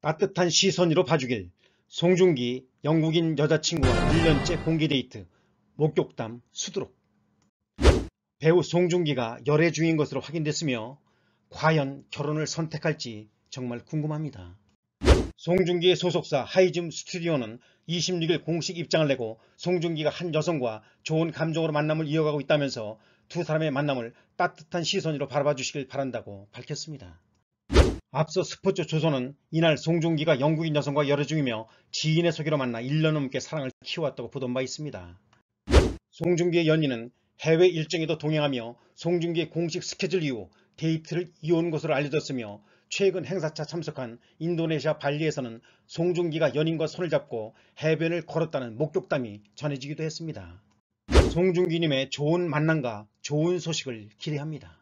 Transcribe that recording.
따뜻한 시선으로 봐주길 송중기 영국인 여자친구와 1년째 공개데이트 목격담 수두룩 배우 송중기가 열애 중인 것으로 확인됐으며 과연 결혼을 선택할지 정말 궁금합니다. 송중기의 소속사 하이즘 스튜디오는 26일 공식 입장을 내고 송중기가 한 여성과 좋은 감정으로 만남을 이어가고 있다면서 두 사람의 만남을 따뜻한 시선으로 바라봐 주시길 바란다고 밝혔습니다. 앞서 스포츠 조선은 이날 송중기가 영국인 여성과 열애 중이며 지인의 소개로 만나 1년 넘게 사랑을 키워왔다고 보던 바 있습니다. 송중기의 연인은 해외 일정에도 동행하며 송중기의 공식 스케줄 이후 데이트를 이어온 것으로 알려졌으며 최근 행사차 참석한 인도네시아 발리에서는 송중기가 연인과 손을 잡고 해변을 걸었다는 목격담이 전해지기도 했습니다. 송중기님의 좋은 만남과 좋은 소식을 기대합니다.